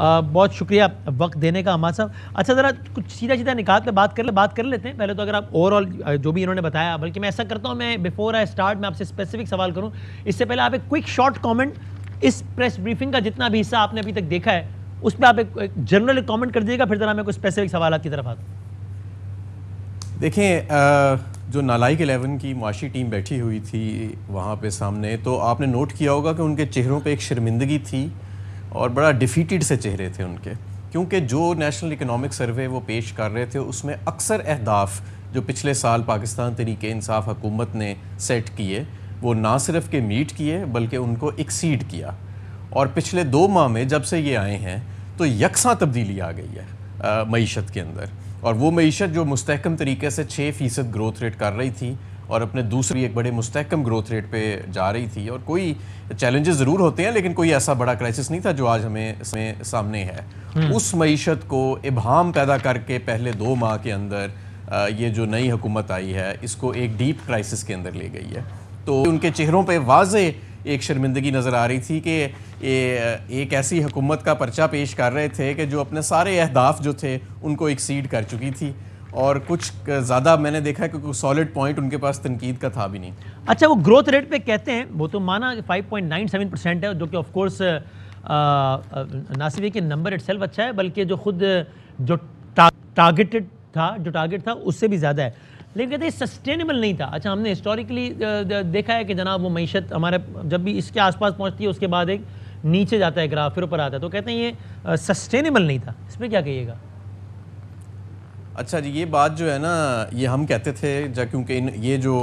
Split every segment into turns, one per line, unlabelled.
आ, बहुत शुक्रिया वक्त देने का हमारा साहब अच्छा ज़रा कुछ सीधा सीधा निकात पे बात कर ले बात कर लेते हैं पहले तो अगर आप ओवरऑल जो भी इन्होंने बताया बल्कि मैं ऐसा करता हूँ मैं बिफोर आई स्टार्ट मैं आपसे स्पेसिफिक सवाल करूँ इससे पहले आप एक क्विक शॉर्ट कमेंट इस प्रेस ब्रीफिंग का जितना भी हिस्सा आपने अभी तक देखा है उस पर आप एक, एक जनरल कॉमेंट कर दीजिएगा फिर जरा मैं कुछ स्पेसिफिक सवाल की तरफ आता
देखें जो नालाइक एलेवन की मुआशी टीम बैठी हुई थी वहाँ पे सामने तो आपने नोट किया होगा कि उनके चेहरों पर एक शर्मिंदगी थी और बड़ा डिफीटेड से चेहरे थे उनके क्योंकि जो नेशनल इकोनॉमिक सर्वे वो पेश कर रहे थे उसमें अक्सर अहदाफ जो पिछले साल पाकिस्तान तरीके इंसाफ हकूमत ने सेट किए वो ना सिर्फ के मीट किए बल्कि उनको एक्सीड किया और पिछले दो माह में जब से ये आए हैं तो यकसा तब्दीली आ गई है मीशत के अंदर और वो मीशत जो मुस्तकम तरीके से छः फ़ीसद ग्रोथ रेट कर रही थी और अपने दूसरी एक बड़े मुस्तकम ग्रोथ रेट पे जा रही थी और कोई चैलेंजेस ज़रूर होते हैं लेकिन कोई ऐसा बड़ा क्राइसिस नहीं था जो आज हमें सामने है हम्म। उस मीशत को इबहम पैदा करके पहले दो माह के अंदर ये जो नई हुकूमत आई है इसको एक डीप क्राइसिस के अंदर ले गई है तो उनके चेहरों पर वाज एक शर्मिंदगी नज़र आ रही थी कि ये एक ऐसी हुकूमत का पर्चा पेश कर रहे थे कि जो अपने सारे अहदाफ जो थे उनको एक्सीड कर चुकी थी और कुछ
ज़्यादा मैंने देखा है कि सॉलिड पॉइंट उनके पास तनकीद का था भी नहीं अच्छा वो ग्रोथ रेट पे कहते हैं वो तो माना five point nine seven percent है जो कि ऑफकोर्स ना सिर्फ नंबर इट अच्छा है बल्कि जो खुद जो टारगेटेड था जो टारगेट था उससे भी ज़्यादा है लेकिन कहते हैं सस्टेनेबल नहीं था अच्छा हमने हिस्टोरिकली देखा है कि जनाब वो मीशत हमारे जब भी इसके आसपास पहुंचती है उसके बाद एक नीचे जाता है ग्राफ फिर ऊपर आता है तो कहते हैं ये सस्टेनेबल नहीं था इसमें क्या कहिएगा अच्छा जी ये बात जो है ना
ये हम कहते थे जब क्योंकि इन ये जो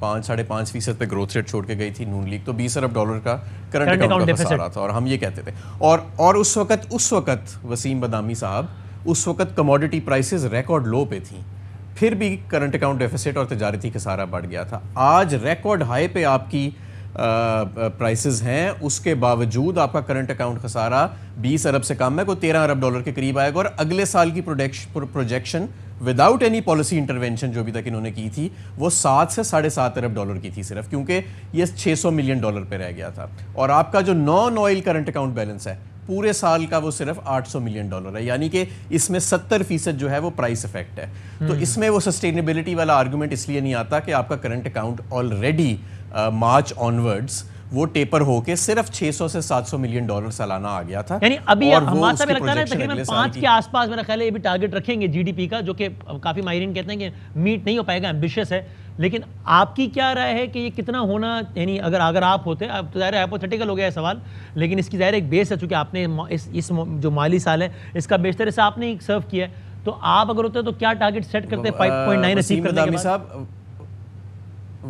पाँच साढ़े पाँच फीसद पे ग्रोथ रेट छोड़ के गई थी नून लीग तो बीस अरब डॉलर का करंट अकाउंट का रहा था और हम ये कहते थे और और उस वक्त उस वक्त वसीम बदामी साहब उस वक्त कमोडिटी प्राइसेस रिकॉर्ड लो पे थी फिर भी करंट अकाउंट डेफिसिट और तजारती खसारा बढ़ गया था आज रिकॉर्ड हाई पे आपकी प्राइसेस हैं उसके बावजूद आपका करंट अकाउंट खसारा 20 अरब से कम है कोई 13 अरब डॉलर के करीब आएगा और अगले साल की projection without any policy intervention जो अभी तक इन्होंने की थी वो सात से साढ़े सात अरब डॉलर की थी सिर्फ क्योंकि ये 600 मिलियन डॉलर पे रह गया था और आपका जो non oil current account balance है पूरे साल का वो सिर्फ 800 मिलियन डॉलर है यानी कि इसमें 70 फीसद जो है वो प्राइस इफेक्ट है तो हम्म। इसमें वो सस्टेनेबिलिटी वाला आर्गूमेंट इसलिए नहीं आता कि आपका current account already March onwards वो टेपर होके सिर्फ 600 से 700 मिलियन डॉलर सालाना आ गया था यानी अभी और वो उसके लगता है तकरीबन पाँच के आसपास
मेरा ख्याल है ये भी टारगेट रखेंगे जीडीपी का जो कि काफ़ी माहरीन कहते हैं कि मीट नहीं हो पाएगा एम्बिशियस है लेकिन आपकी क्या राय है कि ये कितना होना यानी अगर अगर आप होते आप तो ज़ाहिर हाइपोथेटिकल हो गया है सवाल लेकिन इसकी ज़ाहिर एक बेस है चूँकि आपने इस इस जो माली साल है इसका बेशतर तो से आपने सर्व किया है तो आप अगर होते तो क्या टारगेट सेट करते फाइव पॉइंट नाइन अचीव करते
साहब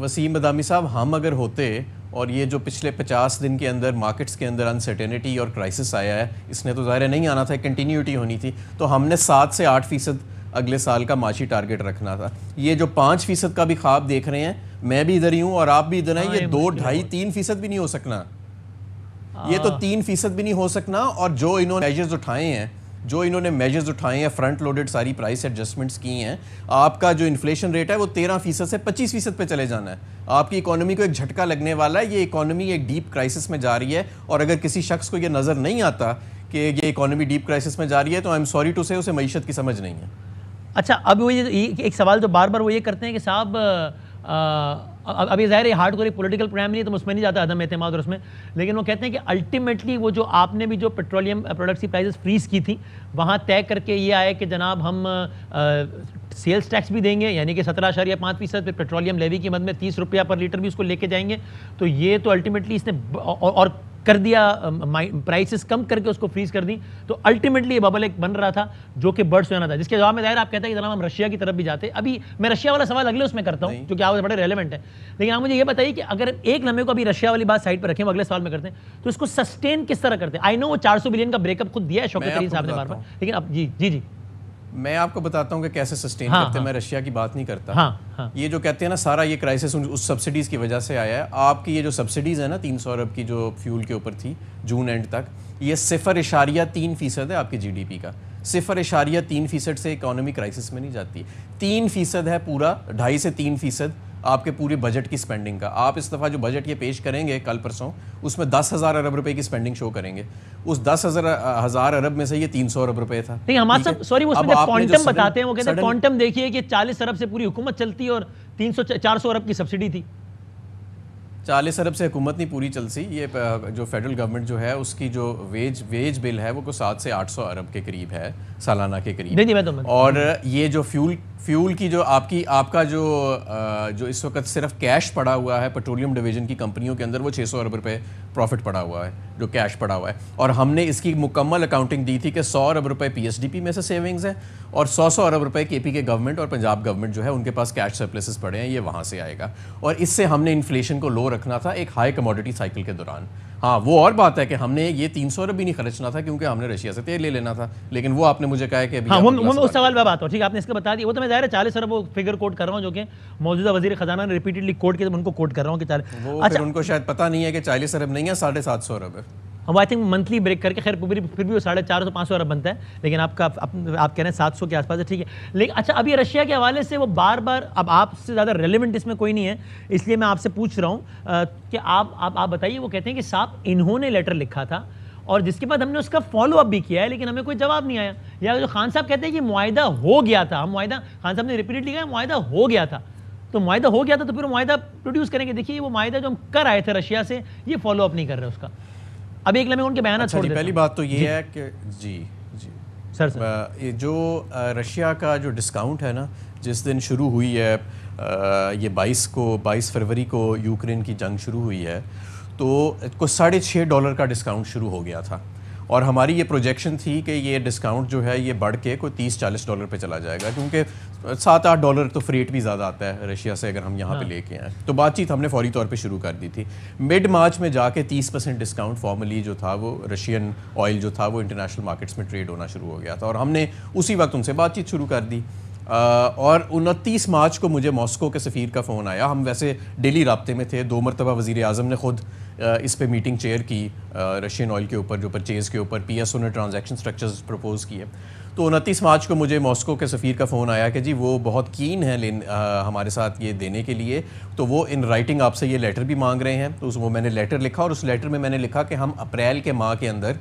वसीम बदामी साहब हम अगर होते और ये जो पिछले 50 दिन के अंदर मार्केट्स के अंदर अनसर्टेनिटी और क्राइसिस आया है इसने तो ज़ाहिर नहीं आना था कंटिन्यूटी होनी थी तो हमने सात से आठ फ़ीसद अगले साल का माशी टारगेट रखना था ये जो पाँच फ़ीसद का भी ख्वाब देख रहे हैं मैं भी इधर ही हूँ और आप भी इधर हैं हाँ, ये दो ढाई तीन फ़ीसद भी नहीं हो सकना ये तो हाँ। तीन फ़ीसद भी नहीं हो सकना और जो इन्होंने मेजर्स उठाए हैं जो इन्होंने मेजर्स उठाए हैं फ्रंट लोडेड सारी प्राइस एडजस्टमेंट्स की हैं आपका जो इन्फ्लेशन रेट है वो तेरह फीसद से पच्चीस फीसद पर चले जाना है आपकी इकोनॉमी को एक झटका लगने वाला है ये इकोनॉमी एक डीप क्राइसिस में जा रही है और अगर किसी शख्स को ये नज़र नहीं आता कि ये इकोनॉमी डीप क्राइसिस में जा रही है तो आई एम सॉरी टू से उसे मीशत की समझ नहीं है
अच्छा अब वो ये एक सवाल तो बार बार वो ये करते हैं कि साहब अभी ज़ाहिर है हार्ड कोई पोलिटिकल प्रोग्राम नहीं तो उसमें नहीं जाता अदम अहतमाद और उसमें लेकिन वो कहते हैं कि अल्टीमेटली वो जो आपने भी जो पेट्रोलियम प्रोडक्ट्स की प्राइजेस फ्रीज़ की थी वहाँ तय करके ये आया कि जनाब हम सेल्स टैक्स भी देंगे यानी कि सत्रह या पाँच फीसद पेट्रोलियम लेवी की मद में तीस रुपया पर लीटर भी उसको लेके जाएंगे तो ये तो अल्टीमेटली इसने और, और कर दिया प्राइसेस कम करके उसको फ्रीज कर दी तो अल्टीमेटली ये बबल एक बन रहा था जो कि बर्ड्स में आना था जिसके जवाब में जाहिर आप कहते हैं कि जरा हम रशिया की तरफ भी जाते अभी मैं रशिया वाला सवाल अगले उसमें करता हूँ क्योंकि आप बड़े रेलिवेंट है लेकिन आप मुझे ये बताइए कि अगर एक लम्बे को अभी रशिया वाली बात साइड पर रखें अगले सवाल में करते हैं तो इसको सस्टेन किस तरह करते हैं आई नो वो चार बिलियन का ब्रेकअप खुद दिया है शौकत साहब ने बार बार लेकिन अब जी जी जी मैं आपको बताता हूँ कि कैसे सस्टेन हाँ, करते हैं हाँ, मैं रशिया
की बात नहीं करता हाँ, हाँ, ये जो कहते हैं ना सारा ये क्राइसिस उस सब्सिडीज़ की वजह से आया है आपकी ये जो सब्सिडीज़ है ना तीन सौ अरब की जो फ्यूल के ऊपर थी जून एंड तक ये सिफर इशारिया तीन फीसद है आपकी जीडीपी का सिफर इशारिया तीन फीसद से इकोनॉमी क्राइसिस में नहीं जाती तीन फीसद है पूरा ढाई से तीन फीसद आपके पूरे बजट की स्पेंडिंग का आप इस दफ़ा जो बजट ये पेश करेंगे कल परसों उसमें दस हज़ार अरब रुपए की स्पेंडिंग शो करेंगे उस दस हज़ार हजार अरब में से ये तीन सौ अरब रुपए था नहीं हमारे सब सॉरी वो क्वांटम बताते हैं वो कहते हैं क्वांटम
देखिए कि चालीस अरब से पूरी हुकूमत चलती और तीन सौ अरब की सब्सिडी थी चालीस अरब से
हुकूमत नहीं पूरी चल सी ये जो फेडरल गवर्नमेंट जो है उसकी जो वेज वेज बिल है वो को सात से आठ सौ अरब के करीब है सालाना के करीब नहीं, नहीं, मैं तो मैं। तो, और ये जो फ्यूल फ्यूल की जो आपकी आपका जो जो इस वक्त सिर्फ कैश पड़ा हुआ है पेट्रोलियम डिवीजन की कंपनियों के अंदर वो 600 अरब रुपए प्रॉफिट पड़ा हुआ है जो कैश पड़ा हुआ है और हमने इसकी मुकम्मल अकाउंटिंग दी थी कि 100 अरब रुपए पीएसडीपी में से सेविंग्स हैं और 100 सौ अरब रुपए केपी के गवर्नमेंट और पंजाब गवर्नमेंट जो है उनके पास कैश सरप्लसेस पड़े हैं ये वहाँ से आएगा और इससे हमने इन्फ्लेशन को लो रखना था एक हाई कमोडिटी साइकिल के दौरान हाँ वो और बात है कि हमने ये तीन सौ अरब भी नहीं खर्चना था क्योंकि हमने रशिया से
तेल ले लेना था लेकिन वो आपने मुझे कहा कि हाँ, हम, हम उस सवाल पर बात हो ठीक है आपने इसका बता दिया वो तो मैं जाहिर है चालीस अरब वो फिगर कोट कर रहा हूँ जो कि मौजूदा वजी खजाना ने रिपीटेडली कोट के उनको कोट कर रहा हूँ कि चालीस अच्छा उनको शायद पता नहीं है कि चालीस अरब नहीं है साढ़े सात सौ अरब है अब आई थिंक मंथली ब्रेक करके खैर फिर भी वो साढ़े चार सौ पाँच सौ अरब बनता है लेकिन आपका आप, आप कह रहे हैं सात सौ के आसपास है ठीक है लेकिन अच्छा अभी रशिया के हवाले से वो बार बार अब आपसे ज़्यादा रेलिवेंट इसमें कोई नहीं है इसलिए मैं आपसे पूछ रहा हूँ कि आप आप, आप बताइए वो कहते हैं कि साहब इन्होंने लेटर लिखा था और जिसके बाद हमने उसका फॉलो अप भी किया है लेकिन हमें कोई जवाब नहीं आया या जो तो खान साहब कहते हैं कि मुआदा हो गया था हम मुआदा खान साहब ने रिपीटली लिखा है हो गया था तो मुआदा हो गया था तो फिर माहा प्रोड्यूस करेंगे देखिए वो मुआदा जो हम कर आए थे रशिया से ये फॉलो अप नहीं कर रहे उसका अब एक लम्हे उनके बयान अच्छा छोड़ पहली बात तो ये है
कि जी जी सर सर ये जो रशिया का जो डिस्काउंट है ना जिस दिन शुरू हुई है ये 22 को 22 फरवरी को यूक्रेन की जंग शुरू हुई है तो कुछ साढ़े छः डॉलर का डिस्काउंट शुरू हो गया था और हमारी ये प्रोजेक्शन थी कि ये डिस्काउंट जो है ये बढ़ के कोई तीस चालीस डॉलर पे चला जाएगा क्योंकि सात आठ डॉलर तो फ्रेट भी ज़्यादा आता है रशिया से अगर हम यहाँ पे हाँ। लेके आए तो बातचीत हमने फौरी तौर पे शुरू कर दी थी मिड मार्च में जाके तीस परसेंट डिस्काउंट फॉर्मली जो था वो रशियन ऑयल जो था वो इंटरनेशनल मार्केट्स में ट्रेड होना शुरू हो गया था और हमने उसी वक्त उनसे बातचीत शुरू कर दी और उनतीस मार्च को मुझे मॉस्को के सफ़ीर का फ़ोन आया हम वैसे डेली रबते में थे दो मरतबा वज़ी अजम ने ख़ुद इस पर मीटिंग चेयर की रशियन ऑयल के ऊपर जो परचेज़ के ऊपर पी एस ओ ने ट्रांजेक्शन स्ट्रक्चर्स प्रपोज़ किए तो उनतीस मार्च को मुझे मॉस्को के सफ़ीर का फ़ोन आया कि जी वो बहुत कीन है लेन आ, हमारे साथ ये देने के लिए तो वो इन राइटिंग आपसे ये लेटर भी मांग रहे हैं तो उस वो मैंने लेटर लिखा और उस लेटर में मैंने लिखा कि हम अप्रैल के माह के अंदर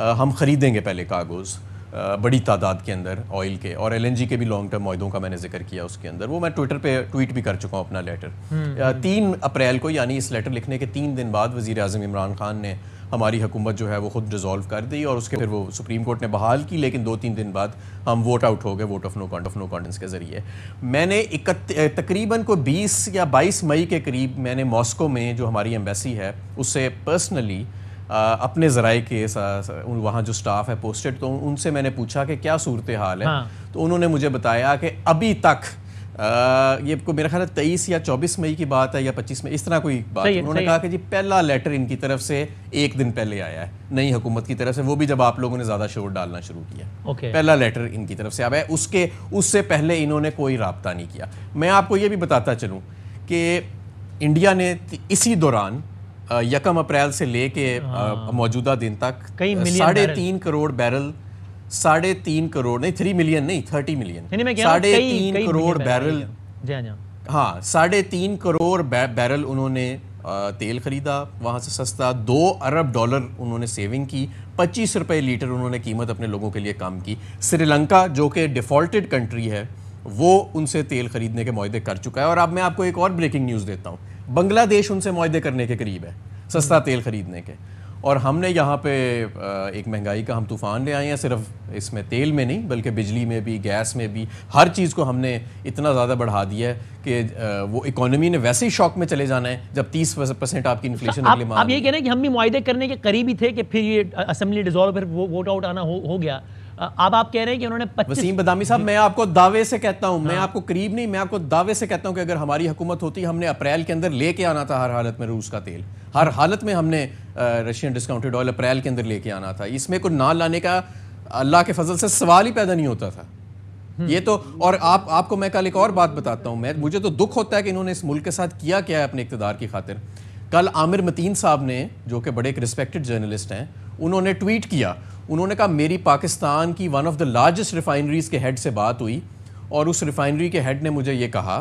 आ, हम ख़रीदेंगे पहले कागज़ बड़ी तादाद के अंदर ऑयल के और एलएनजी के भी लॉन्ग टर्म माहों का मैंने जिक्र किया उसके अंदर वो मैं ट्विटर पे ट्वीट भी कर चुका हूँ अपना लेटर हम्म, हम्म। तीन अप्रैल को यानी इस लेटर लिखने के तीन दिन बाद वजी अजम इमरान खान ने हमारी हुकूमत जो है वो खुद रिजॉल्व कर दी और उसके फिर वो सुप्रीम कोर्ट ने बहाल की लेकिन दो तीन दिन बाद हम वोट आउट हो गए वोट ऑफ नो कॉन्ट ऑफ नो कॉन्डेंस के ज़रिए मैंने तकरीबन को 20 या 22 मई के करीब मैंने मॉस्को में जो हमारी एम्बेसी है उससे पर्सनली अपने ज़राए के वहाँ जो स्टाफ है पोस्टेड तो उनसे मैंने पूछा कि क्या सूरत हाल है हाँ। तो उन्होंने मुझे बताया कि अभी तक आ, ये को मेरा ख्याल है तेईस या चौबीस मई की बात है या पच्चीस मई इस तरह कोई बात है उन्होंने कहा कि जी पहला लेटर इनकी तरफ से एक दिन पहले आया है नई हुकूमत की तरफ से वो भी जब आप लोगों ने ज़्यादा शोर डालना शुरू किया ओके। पहला लेटर इनकी तरफ से आया है उसके उससे पहले इन्होंने कोई रबता नहीं किया मैं आपको ये भी बताता चलूँ कि इंडिया ने इसी दौरान यकम अप्रैल से लेके हाँ। मौजूदा दिन तक कई साढ़े तीन करोड़ बैरल साढ़े तीन करोड़ नहीं थ्री मिलियन नहीं थर्टी मिलियन साढ़े तीन करोड़ बैरल
हाँ, हाँ।,
हाँ साढ़े तीन करोड़ बैरल उन्होंने तेल ख़रीदा वहाँ से सस्ता दो अरब डॉलर उन्होंने सेविंग की पच्चीस रुपये लीटर उन्होंने कीमत अपने लोगों के लिए काम की श्रीलंका जो कि डिफ़ॉल्टेड कंट्री है वो उनसे तेल ख़रीदने के मुहदे कर चुका है और अब मैं आपको एक और ब्रेकिंग न्यूज़ देता हूँ बांग्लादेश उनसे माहदे करने के करीब है सस्ता तेल ख़रीदने के और हमने यहाँ पे एक महंगाई का हम तूफ़ान ले आए हैं सिर्फ इसमें तेल में नहीं बल्कि बिजली में भी गैस में भी हर चीज़ को हमने इतना ज़्यादा बढ़ा दिया है कि वो इकोनॉमी ने वैसे ही शॉक में चले जाना है जब 30 परसेंट आपकी इन्फ्लेशन अच्छा, अगले आप, आप ये कह
रहे हैं कि हम भी माहे करने के करीब ही थे कि फिर ये असम्बली डिजॉल्व फिर वोट आउट आना हो, हो गया अब आप कह रहे हैं कि उन्होंने 25 वसीम बदामी साहब मैं आपको दावे से कहता हूं हाँ। मैं आपको करीब नहीं मैं
आपको दावे से कहता हूं कि अगर हमारी हुकूमत होती हमने अप्रैल के अंदर लेके आना था हर हालत में रूस का तेल हर हालत में हमने रशियन डिस्काउंटेड ऑयल अप्रैल के अंदर लेके आना था इसमें को ना लाने का अल्लाह के फजल से सवाल ही पैदा नहीं होता था हम्म। ये तो और आप आपको मैं कल एक और बात बताता हूँ मैं मुझे तो दुख होता है कि इन्होंने इस मुल्क के साथ किया क्या है अपने इकतदार की खातिर कल आमिर मतीन साहब ने जो कि बड़े एक रिस्पेक्टेड जर्नलिस्ट हैं उन्होंने ट्वीट किया उन्होंने कहा मेरी पाकिस्तान की one of the largest refineries के हेड से बात हुई और उस रिफाइनरी के हेड ने मुझे ये कहा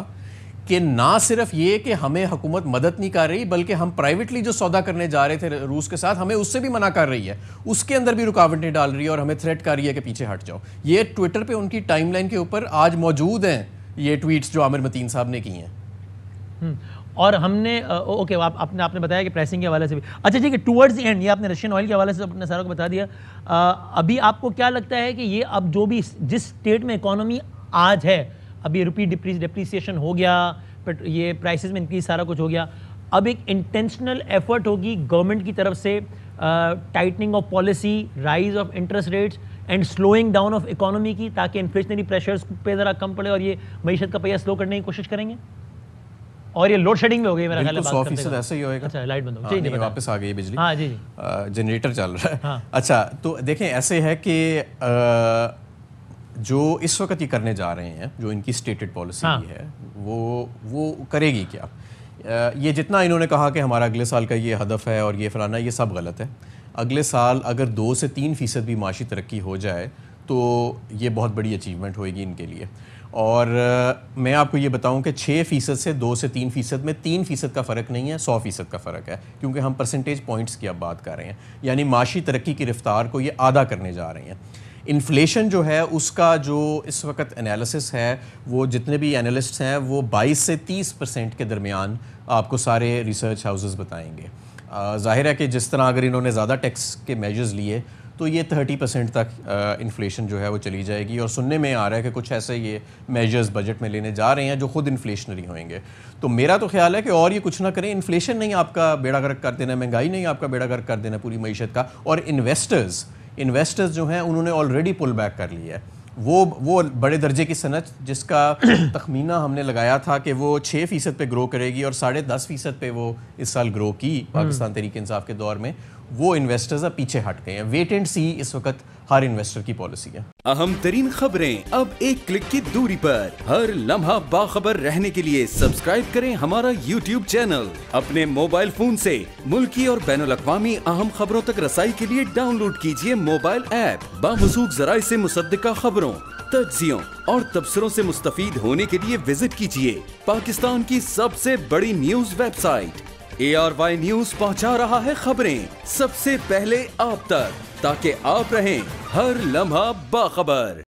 कि ना सिर्फ ये कि हमें हुकूमत मदद नहीं कर रही बल्कि हम प्राइवेटली जो सौदा करने जा रहे थे रूस के साथ हमें उससे भी मना कर रही है उसके अंदर भी रुकावटें डाल रही है और हमें थ्रेट कर रही है कि पीछे हट जाओ ये ट्विटर पे उनकी टाइमलाइन के ऊपर आज मौजूद हैं ये ट्वीट्स जो आमिर मतीन साहब ने की हैं
हम्म। और हमने ओके आप आपने आपने बताया कि प्राइसिंग के हवाले से भी अच्छा ठीक है टूवर्ड्स एंड ये आपने रशियन ऑयल के हवाले से तो अपने सारों को बता दिया आ, अभी आपको क्या लगता है कि ये अब जो भी जिस स्टेट में इकोनॉमी आज है अभी रुपी डिप्रीसिएशन हो गया ये प्राइसेस में इंक्रीज सारा कुछ हो गया अब एक इंटेंशनल एफर्ट होगी गवर्नमेंट की तरफ से tightening of policy rise of interest rates and slowing down of economy की ताकि इन्फ्लेशनरी प्रेशर्स पे ज़रा कम पड़े और ये मीशत का पहिया स्लो करने की कोशिश करेंगे और ये लोड शेडिंग में हो गई मेरा ख्याल सौ फीसद ऐसे ही होगा अच्छा लाइट बंद हो गई हाँ, वापस आ गई बिजली हाँ जी जनरेटर चल रहा है हाँ।
अच्छा तो देखें ऐसे है कि जो इस वक्त ये करने जा रहे हैं जो इनकी स्टेटेड पॉलिसी हाँ। है वो वो करेगी क्या ये जितना इन्होंने कहा कि हमारा अगले साल का ये हदफ है और ये फलाना ये सब गलत है अगले साल अगर दो से तीन फ़ीसद भी माशी तरक्की हो जाए तो ये बहुत बड़ी अचीवमेंट होएगी इनके लिए और मैं आपको ये बताऊं कि छः फ़ीसद से दो से तीन फ़ीसद में तीन फ़ीसद का फ़र्क नहीं है सौ फ़ीसद का फ़र्क है क्योंकि हम परसेंटेज पॉइंट्स की अब बात कर रहे हैं यानी माशी तरक्की की रफ्तार को ये आधा करने जा रहे हैं इन्फ्लेशन जो है उसका जो इस वक्त एनालिसिस है वो जितने भी एनालिस्ट हैं वो 22 से 30 परसेंट के दरमियान आपको सारे रिसर्च हाउसेस बताएंगे ज़ाहिर है कि जिस तरह अगर इन्होंने ज़्यादा टैक्स के मेजर्स लिए तो ये 30 परसेंट तक इन्फ्लेशन जो है वो चली जाएगी और सुनने में आ रहा है कि कुछ ऐसे ये मेजर्स बजट में लेने जा रहे हैं जो खुद इन्फ्लेशनरी होंगे तो मेरा तो ख्याल है कि और ये कुछ ना करें इन्फ्लेशन नहीं आपका बेड़ा गर्क कर देना महंगाई नहीं आपका बेड़ा गर्क कर देना पूरी मीशत का और इन्वेस्टर्स इन्वेस्टर्स जो हैं उन्होंने ऑलरेडी पुल बैक कर लिया है वो वो बड़े दर्जे की सनत जिसका तखमीना हमने लगाया था कि वो छः फ़ीसद पर ग्रो करेगी और साढ़े दस फ़ीसद पर वो इस साल ग्रो की हम्म। पाकिस्तान तरीके इंसाफ के दौर में वो इन्वेस्टर्स अब पीछे हट गए हैं वेट एंड सी इस वक्त हर इन्वेस्टर की पॉलिसी है अहम तरीन खबरें अब एक क्लिक की दूरी पर हर लम्हा बाखबर रहने के लिए सब्सक्राइब करें हमारा यूट्यूब चैनल अपने मोबाइल फोन से मुल्की और बैन अवी अहम खबरों तक रसाई के लिए डाउनलोड कीजिए मोबाइल ऐप बामसूक जराये ऐसी मुसदा खबरों तजियों और तबसरों ऐसी मुस्तफ होने के लिए विजिट कीजिए पाकिस्तान की सबसे बड़ी news website A R Y news पहुँचा रहा है खबरें सबसे पहले आप तक ताकि आप रहें हर लम्हा बाखबर